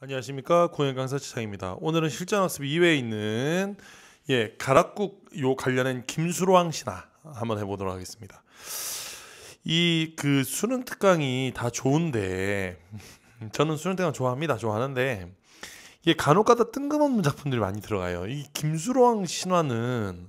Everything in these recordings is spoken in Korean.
안녕하십니까 공연 강사 지창입니다. 오늘은 실전 학습 2회에 있는 예 가락국 요 관련된 김수로왕 신화 한번 해보도록 하겠습니다. 이 그 수능 특강이 다 좋은데 저는 수능 특강 좋아합니다. 좋아하는데 이게 간혹가다 뜬금없는 작품들이 많이 들어가요. 이 김수로왕 신화는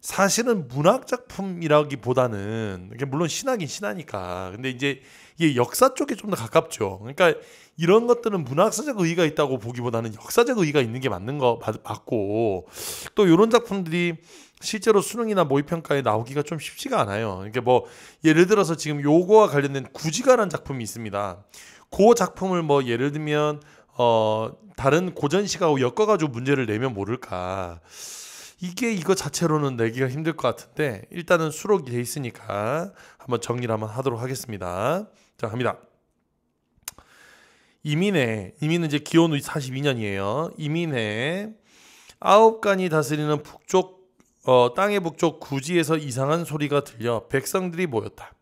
사실은 문학 작품이라기보다는 물론 신학긴 신화니까 근데 이제 이게 역사 쪽에 좀 더 가깝죠. 그러니까 이런 것들은 문학사적 의의가 있다고 보기보다는 역사적 의의가 있는 게 맞는 거 맞고 또 이런 작품들이 실제로 수능이나 모의평가에 나오기가 좀 쉽지가 않아요. 그러니까 뭐 예를 들어서 지금 요거와 관련된 구지가란 작품이 있습니다. 그 작품을 뭐 예를 들면 어 다른 고전시하고 엮어가지고 문제를 내면 모를까. 이게 이거 자체로는 내기가 힘들 것 같은데 일단은 수록이 돼 있으니까 한번 정리를 한번 하도록 하겠습니다. 자, 갑니다. 이민의 이민은 이제 기원 후 42년이에요. 이민의 아홉간이 다스리는 북쪽 어, 땅의 북쪽 구지에서 이상한 소리가 들려 백성들이 모였다.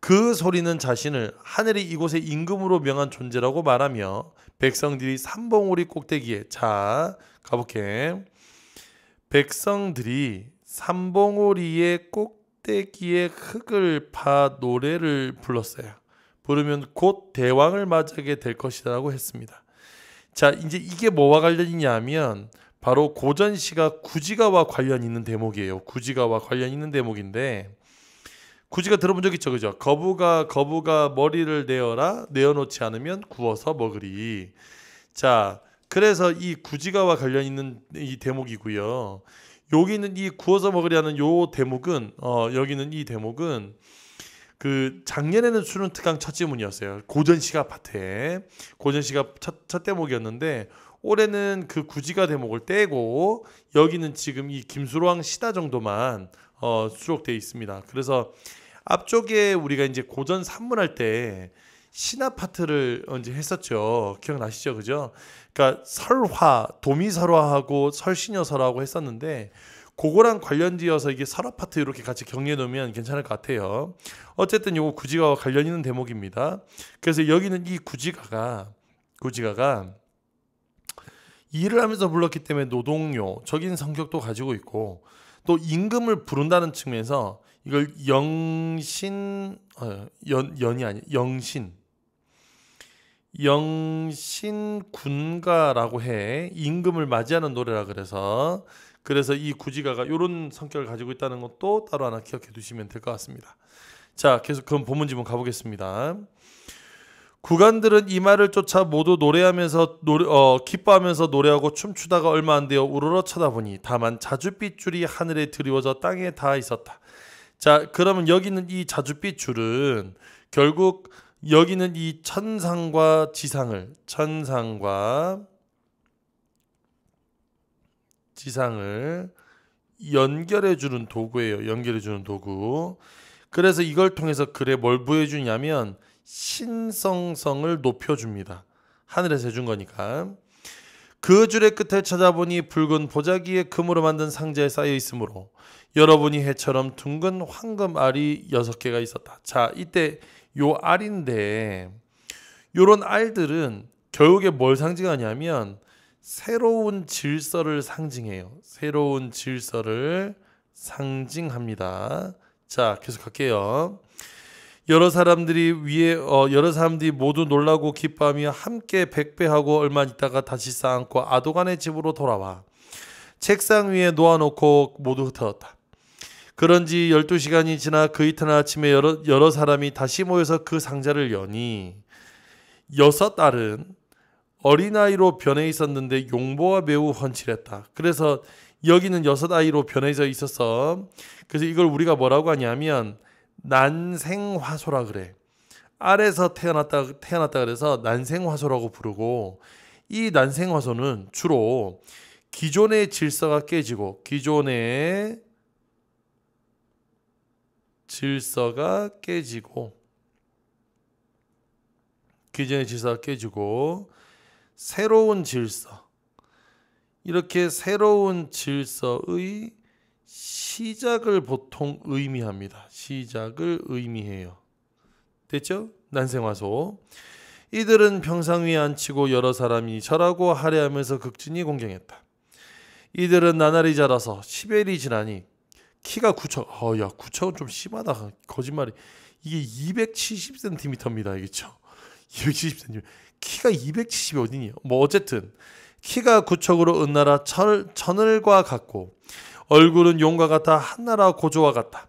그 소리는 자신을 하늘이 이곳의 임금으로 명한 존재라고 말하며 백성들이 삼봉오리 꼭대기에 자 가볼게 백성들이 삼봉오리의 꼭대기에 흙을 파 노래를 불렀어요. 부르면 곧 대왕을 맞이하게 될 것이라고 했습니다. 자, 이제 이게 뭐와 관련이냐 면 바로 고전 시가 구지가와 관련 있는 대목이에요. 구지가와 관련 있는 대목인데 구지가 들어본 적 있죠, 그죠? 거부가 거부가 머리를 내어라 내어놓지 않으면 구워서 먹으리. 자, 그래서 이 구지가와 관련 있는 이 대목이고요. 여기 있는 이 구워서 먹으리라는 요 대목은 어 여기 는이 대목은 그 작년에는 수능 특강 첫 지문이었어요. 고전시 아파트에 고전식 첫, 첫 대목이었는데 올해는 그 구지가 대목을 떼고 여기는 지금 이 김수로왕 시다 정도만 어, 수록돼 있습니다. 그래서 앞쪽에 우리가 이제 고전 산문할 때 신아파트를 언제 했었죠. 기억나시죠? 그죠? 그러니까 설화, 도미설화하고 설신여설하고 했었는데 그거랑 관련지어서 이게 설아파트 이렇게 같이 경리해 놓으면 괜찮을 것 같아요. 어쨌든 요거 구지가와 관련 있는 대목입니다. 그래서 여기는 이 구지가가 구지가가 일을 하면서 불렀기 때문에 노동요적인 성격도 가지고 있고 또 임금을 부른다는 측면에서 이걸 영신 어, 연 연이 아니 영신 영신 군가라고 해 임금을 맞이하는 노래라 그래서 그래서 이 구지가가 이런 성격을 가지고 있다는 것도 따로 하나 기억해 두시면 될 것 같습니다. 자, 계속 그럼 본문지문 가보겠습니다. 구간들은 이 말을 쫓아 모두 노래하면서 노래, 어, 기뻐하면서 노래하고 춤추다가 얼마 안 되어 우러러 쳐다보니 다만 자줏빛 줄이 하늘에 드리워져 땅에 닿 있었다. 자, 그러면 여기는 이 자줏빛 줄은 결국 여기는 이 천상과 지상을 천상과 지상을 연결해 주는 도구예요. 연결해 주는 도구. 그래서 이걸 통해서 글에 뭘 보여 주냐면 신성성을 높여 줍니다. 하늘에서 해준 거니까. 그 줄의 끝을 찾아보니 붉은 보자기에 금으로 만든 상자에 쌓여 있으므로 여러분이 해처럼 둥근 황금 알이 여섯 개가 있었다. 자, 이때 요 알인데 요런 알들은 결국에 뭘 상징하냐면 새로운 질서를 상징해요. 새로운 질서를 상징합니다. 자, 계속 할게요. 여러 사람들이 위에 어, 여러 사람들이 모두 놀라고 기뻐하며 함께 백배하고 얼마 있다가 다시 쌓고 아도간의 집으로 돌아와 책상 위에 놓아놓고 모두 흩어졌다. 그런지 12시간이 지나 그 이튿날 아침에 여러, 여러 사람이 다시 모여서 그 상자를 여니 여섯 딸은 어린아이로 변해 있었는데 용보와 매우 헌칠했다. 그래서 여기는 여섯 아이로 변해져 있어서 그래서 이걸 우리가 뭐라고 하냐면 난생화소라 그래. 알에서 태어났다 태어났다 그래서 난생화소라고 부르고 이 난생화소는 주로 기존의 질서가 깨지고 기존의 질서가 깨지고 기존의 질서가 깨지고 새로운 질서. 이렇게 새로운 질서의 시작을 보통 의미합니다. 시작을 의미해요. 됐죠? 난생화소. 이들은 평상 위에 앉히고 여러 사람이 절하고 할려하면서 극진히 공경했다. 이들은 나날이 자라서 10일이 지나니 키가 9천, 어야 9천은 좀 심하다. 거짓말이. 이게 270cm입니다. 이겠죠? 270cm. 키가 270이 어디니? 뭐 어쨌든 키가 구척으로 은나라 천, 을 천을과 같고 얼굴은 용과 같아 한나라 고조와 같다.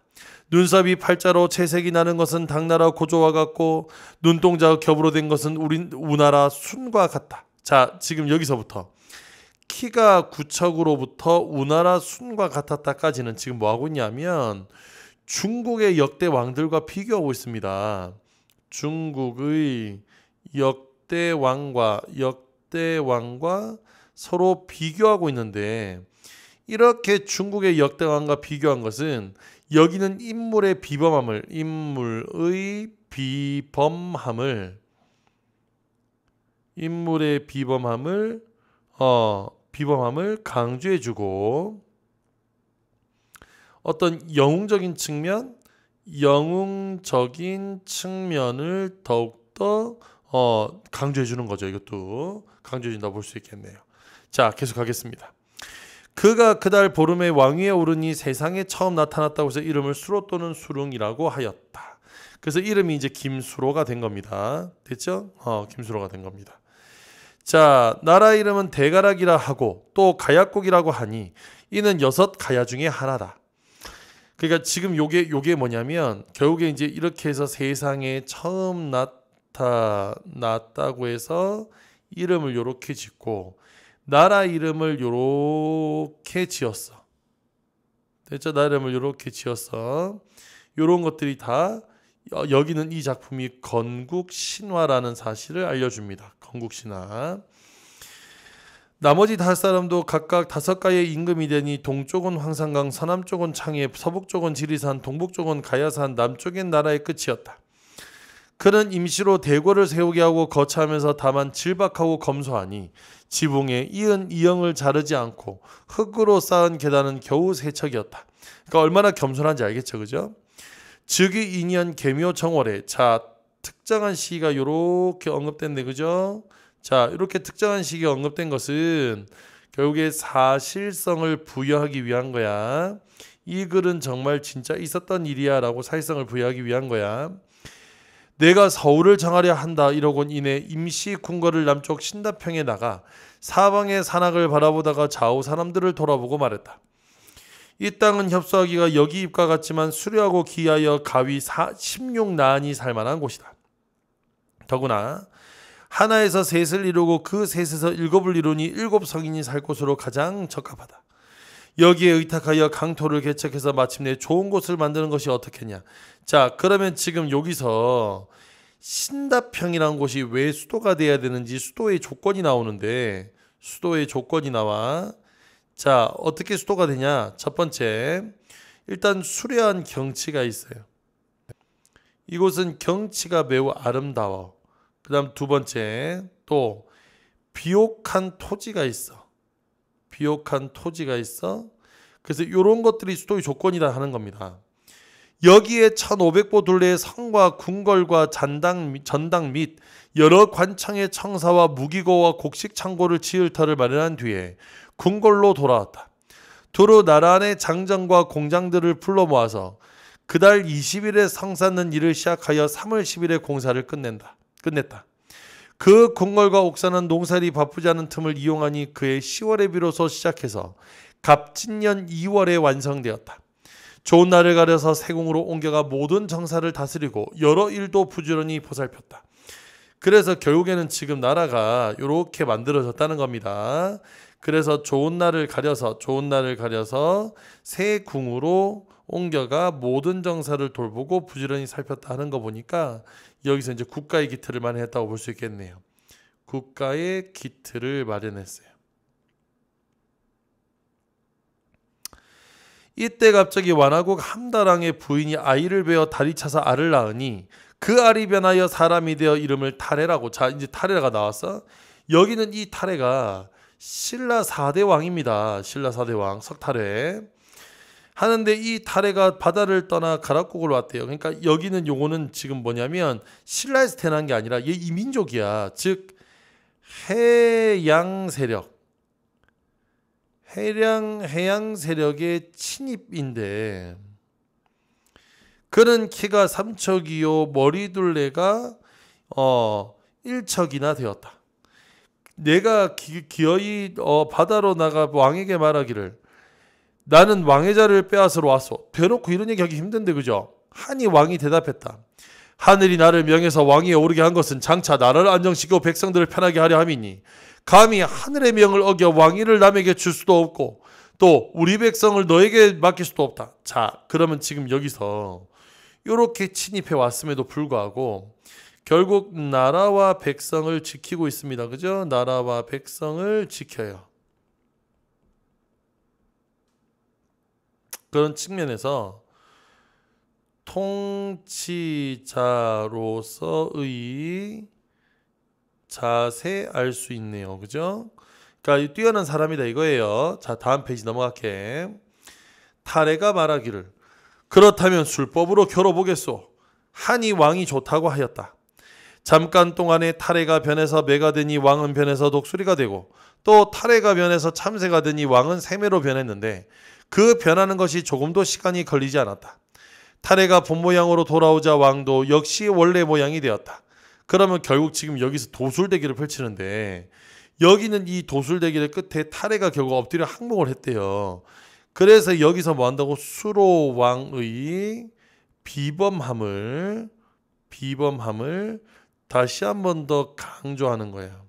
눈썹이 팔자로 채색이 나는 것은 당나라 고조와 같고 눈동자 가 겹으로 된 것은 우리 우나라 순과 같다. 자, 지금 여기서부터 키가 구척으로부터 우나라 순과 같았다까지는 지금 뭐 하고 있냐면 중국의 역대 왕들과 비교하고 있습니다. 중국의 역대 역대 왕과 역대 왕과 서로 비교하고 있는데 이렇게 중국의 역대 왕과 비교한 것은 여기는 인물의 비범함을 인물의 비범함을 인물의 비범함을 어 비범함을 강조해 주고 어떤 영웅적인 측면 영웅적인 측면을 더욱더 어, 강조해 주는 거죠. 이것도 강조해 준다 고볼 수 있겠네요. 자, 계속하겠습니다. 그가 그달 보름에 왕위에 오르니 세상에 처음 나타났다고 해서 이름을 수로 또는 수릉이라고 하였다. 그래서 이름이 이제 김수로가 된 겁니다. 됐죠? 어, 김수로가 된 겁니다. 자, 나라 이름은 대가락이라 하고 또 가야곡이라고 하니 이는 여섯 가야 중에 하나다. 그러니까 지금 요게 요게 뭐냐면 결국에 이제 이렇게 해서 세상에 처음 났 나타났다고 해서 이름을 요렇게 짓고 나라 이름을 요렇게 지었어. 됐죠? 나라 이름을 요렇게 지었어. 요런 것들이 다 여기는 이 작품이 건국 신화라는 사실을 알려줍니다. 건국 신화. 나머지 다섯 사람도 각각 다섯 가의 임금이 되니 동쪽은 황산강, 서남쪽은 창해, 서북쪽은 지리산, 동북쪽은 가야산, 남쪽엔 나라의 끝이었다. 그는 임시로 대궐을 세우게 하고 거처하면서 다만 질박하고 검소하니 지붕에 이은 이영을 자르지 않고 흙으로 쌓은 계단은 겨우 세척이었다. 그러니까 얼마나 겸손한지 알겠죠, 그죠? 즉위 인이한 개묘 청월에자 특정한 시기가 이렇게 언급된데 그죠? 자 이렇게 특정한 시기 언급된 것은 결국에 사실성을 부여하기 위한 거야. 이 글은 정말 진짜 있었던 일이야라고 사실성을 부여하기 위한 거야. 내가 서울을 정하려 한다 이러곤 이내 임시 궁궐을 남쪽 신다평에 나가 사방의 산악을 바라보다가 좌우 사람들을 돌아보고 말했다. 이 땅은 협소하기가 여기 입과 같지만 수려하고 기하여 가위 16난이 살만한 곳이다. 더구나 하나에서 셋을 이루고 그 셋에서 일곱을 이루니 일곱 성인이 살 곳으로 가장 적합하다. 여기에 의탁하여 강토를 개척해서 마침내 좋은 곳을 만드는 것이 어떻겠냐. 자, 그러면 지금 여기서 신답형이라는 곳이 왜 수도가 돼야 되는지 수도의 조건이 나오는데 수도의 조건이 나와. 자, 어떻게 수도가 되냐? 첫 번째, 일단 수려한 경치가 있어요. 이곳은 경치가 매우 아름다워. 그 다음 두 번째, 또 비옥한 토지가 있어. 비옥한 토지가 있어. 그래서 이런 것들이 수도의 조건이다 하는 겁니다. 여기에 1500보 둘레의 성과 궁궐과 잔당, 전당 및 여러 관창의 청사와 무기고와 곡식 창고를 지을 터를 마련한 뒤에 궁궐로 돌아왔다. 두루 나라 안의 장정과 공장들을 불러 모아서 그달 20일에 성사는 일을 시작하여 3월 10일에 공사를 끝낸다. 끝냈다. 그 궁궐과 옥사는 농사리 바쁘지 않은 틈을 이용하니 그해 10월에 비로소 시작해서 갑진년 2월에 완성되었다. 좋은 날을 가려서 세공으로 옮겨가 모든 정사를 다스리고 여러 일도 부지런히 보살폈다. 그래서 결국에는 지금 나라가 이렇게 만들어졌다는 겁니다. 그래서 좋은 날을 가려서 좋은 날을 가려서 새 궁으로 옮겨가 모든 정사를 돌보고 부지런히 살폈다 하는 거 보니까 여기서 이제 국가의 기틀을 마련했다고 볼 수 있겠네요. 국가의 기틀을 마련했어요. 이때 갑자기 완화국 함다랑의 부인이 아이를 베어 다리 차서 알을 낳으니 그 알이 변하여 사람이 되어 이름을 타레라고 자 이제 타레라가 나왔어. 여기는 이 타레가 신라 4대 왕입니다. 신라 4대 왕 석타레. 하는데 이 다래가 바다를 떠나 가락국을 왔대요. 그러니까 여기는 요거는 지금 뭐냐면 신라에서 태어난 게 아니라 얘 이민족이야. 즉 해양 세력, 해양 해양 세력의 침입인데 그는 키가 3척이요 머리둘레가 어 1척이나 되었다. 내가 기, 어이 어, 바다로 나가 왕에게 말하기를 나는 왕의 자를 빼앗으러 왔소. 대놓고 이런 얘기하기 힘든데 그죠? 하니 왕이 대답했다. 하늘이 나를 명해서 왕위에 오르게 한 것은 장차 나라를 안정시키고 백성들을 편하게 하려 함이니 감히 하늘의 명을 어겨 왕위를 남에게 줄 수도 없고 또 우리 백성을 너에게 맡길 수도 없다. 자, 그러면 지금 여기서 이렇게 침입해 왔음에도 불구하고 결국 나라와 백성을 지키고 있습니다. 그죠? 나라와 백성을 지켜요. 그런 측면에서 통치자로서의 자세 알 수 있네요. 그죠? 그러니까 뛰어난 사람이다 이거예요. 자, 다음 페이지 넘어갈게. 타레가 말하기를 그렇다면 술법으로 겨뤄보겠소. 하니 왕이 좋다고 하였다. 잠깐 동안에 타레가 변해서 매가 되니 왕은 변해서 독수리가 되고 또 타레가 변해서 참새가 되니 왕은 세매로 변했는데 그 변하는 것이 조금도 시간이 걸리지 않았다. 타레가 본 모양으로 돌아오자 왕도 역시 원래 모양이 되었다. 그러면 결국 지금 여기서 도술대기를 펼치는데 여기는 이 도술대기를 끝에 타레가 결국 엎드려 항복을 했대요. 그래서 여기서 뭐 한다고 수로 왕의 비범함을 비범함을 다시 한 번 더 강조하는 거예요.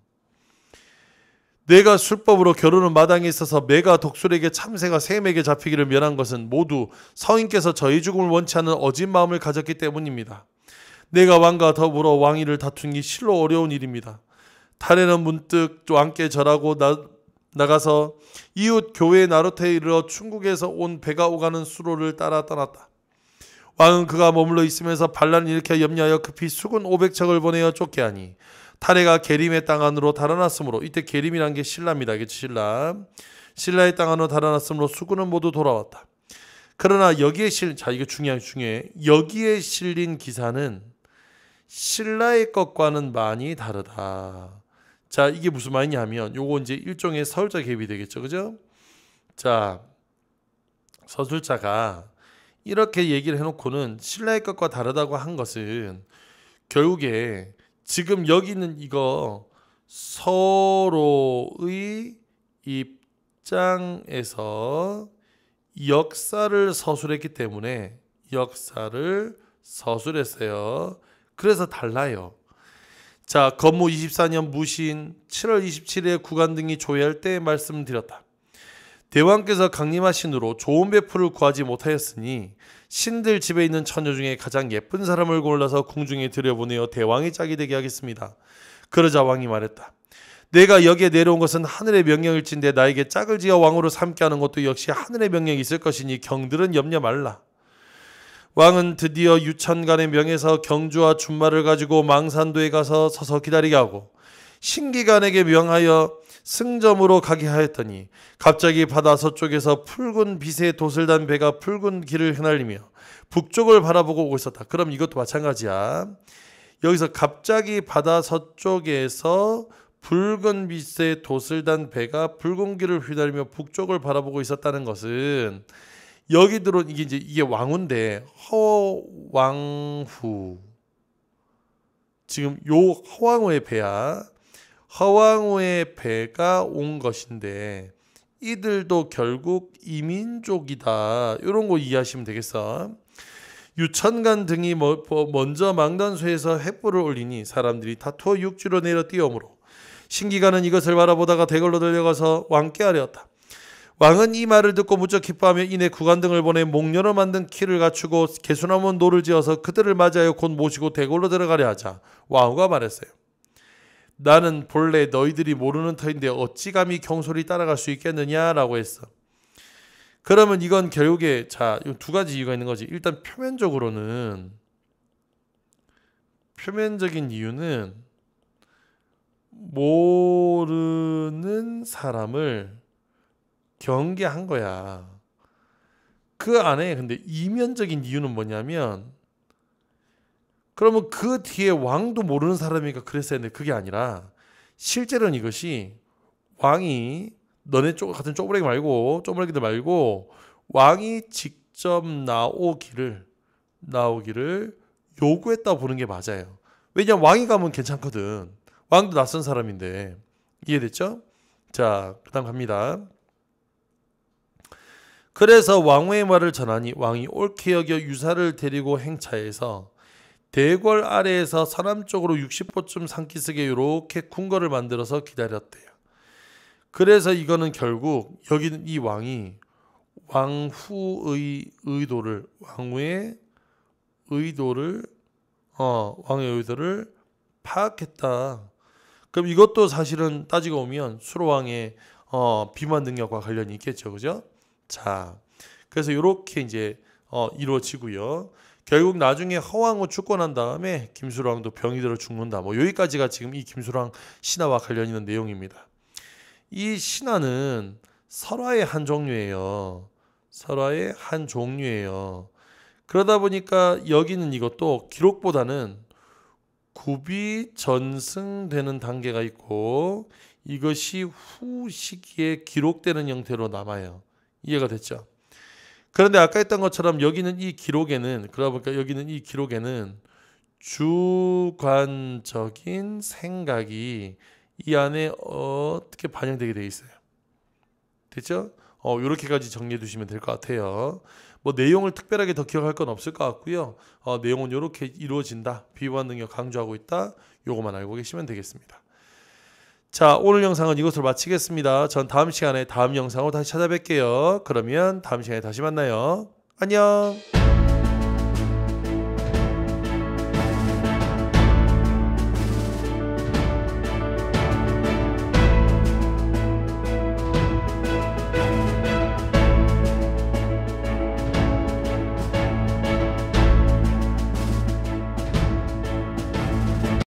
내가 술법으로 결혼은 마당에 있어서 매가 독수리에게 참새가 샘에게 잡히기를 면한 것은 모두 성인께서 저희 죽음을 원치 않는 어진 마음을 가졌기 때문입니다. 내가 왕과 더불어 왕위를 다투기 실로 어려운 일입니다. 달에는 문득 왕께 절하고 나, 나가서 이웃 교회 나루테에 이르러 충국에서 온 배가 오가는 수로를 따라 떠났다. 왕은 그가 머물러 있으면서 반란을 일으켜 염려하여 급히 수군 500척을 보내어 쫓게 하니 타레가 게림의 땅 안으로 달아났으므로 이때 게림이란 게 신라입니다. 그렇죠? 신라. 신라의 땅 안으로 달아났으므로 수군은 모두 돌아왔다. 그러나 여기에 실, 자 이거 중요한 중요 여기에 실린 기사는 신라의 것과는 많이 다르다. 자 이게 무슨 말이냐면 요거 이제 일종의 서술자 갭이 되겠죠, 그죠? 자 서술자가 이렇게 얘기를 해놓고는 신라의 것과 다르다고 한 것은 결국에 지금 여기는 이거 서로의 입장에서 역사를 서술했기 때문에 역사를 서술했어요. 그래서 달라요. 자, 건무 24년 무신 7월 27일에 구간 등이 조회할 때 말씀드렸다. 대왕께서 강림하신으로 좋은 배풀을 구하지 못하였으니 신들 집에 있는 처녀 중에 가장 예쁜 사람을 골라서 궁중에 들여보내어 대왕의 짝이 되게 하겠습니다. 그러자 왕이 말했다. 내가 여기에 내려온 것은 하늘의 명령일진데 나에게 짝을 지어 왕으로 삼게 하는 것도 역시 하늘의 명령이 있을 것이니 경들은 염려 말라. 왕은 드디어 유천간의 명에서 경주와 준마를 가지고 망산도에 가서 서서 기다리게 하고 신기간에게 명하여 승점으로 가게 하였더니 갑자기 바다 서쪽에서 붉은 빛의 도슬단 배가 붉은 길을 휘날리며 북쪽을 바라보고 오고 있었다. 그럼 이것도 마찬가지야. 여기서 갑자기 바다 서쪽에서 붉은 빛의 도슬단 배가 붉은 길을 휘날리며 북쪽을 바라보고 있었다는 것은 여기 들어온 이게 이제 이게 왕후인데 허왕후 지금 요 허왕후의 배야 허왕후의 배가 온 것인데 이들도 결국 이민족이다. 이런 거 이해하시면 되겠어. 유천간 등이 먼저 망단소에서 횃불을 올리니 사람들이 다투어 육지로 내려 뛰어오므로 신기가는 이것을 바라보다가 대궐로 들려가서 왕께 아뢰었다. 왕은 이 말을 듣고 무척 기뻐하며 이내 구간 등을 보내 목녀로 만든 키를 갖추고 개수나무 노를 지어서 그들을 맞이하여 곧 모시고 대궐로 들어가려 하자 왕후가 말했어요. 나는 본래 너희들이 모르는 터인데 어찌 감히 경솔히 따라갈 수 있겠느냐라고 했어. 그러면 이건 결국에 자 두 가지 이유가 있는 거지. 일단 표면적으로는 표면적인 이유는 모르는 사람을 경계한 거야. 그 안에 근데 이면적인 이유는 뭐냐면 그러면 그 뒤에 왕도 모르는 사람이니까 그랬어야 했는데 그게 아니라 실제로는 이것이 왕이 너네 쪽 같은 쪼부레기 말고 쪼부레기들 말고 왕이 직접 나오기를 나오기를 요구했다 보는 게 맞아요. 왜냐면 왕이 가면 괜찮거든. 왕도 낯선 사람인데 이해됐죠? 자, 그다음 갑니다. 그래서 왕후의 말을 전하니 왕이 옳게 여겨 유사를 데리고 행차해서 대궐 아래에서 사람 쪽으로 60보쯤 산기슭에 이렇게 궁궐을 만들어서 기다렸대요. 그래서 이거는 결국 여기는 이 왕이 왕후의 의도를 왕후의 의도를 어 왕의 의도를 파악했다. 그럼 이것도 사실은 따지고 보면 수로왕의 어, 비만 능력과 관련이 있겠죠, 그죠? 자, 그래서 이렇게 이제 어, 이루어지고요. 결국 나중에 허왕후 축권한 다음에 김수랑도 병이 들어 죽는다. 뭐 여기까지가 지금 이 김수랑 신화와 관련 있는 내용입니다. 이 신화는 설화의 한 종류예요. 설화의 한 종류예요. 그러다 보니까 여기는 이것도 기록보다는 굽이 전승되는 단계가 있고 이것이 후 시기에 기록되는 형태로 남아요. 이해가 됐죠? 그런데 아까 했던 것처럼 여기는 이 기록에는 그러다 보니까 여기는 이 기록에는 주관적인 생각이 이 안에 어떻게 반영되게 돼 있어요. 됐죠? 어, 요렇게까지 정리해 두시면 될 것 같아요. 뭐 내용을 특별하게 더 기억할 건 없을 것 같고요. 어, 내용은 요렇게 이루어진다. 비보한 능력 강조하고 있다. 요것만 알고 계시면 되겠습니다. 자, 오늘 영상은 이것으로 마치겠습니다. 전 다음 시간에 다음 영상으로 다시 찾아뵐게요. 그러면 다음 시간에 다시 만나요. 안녕!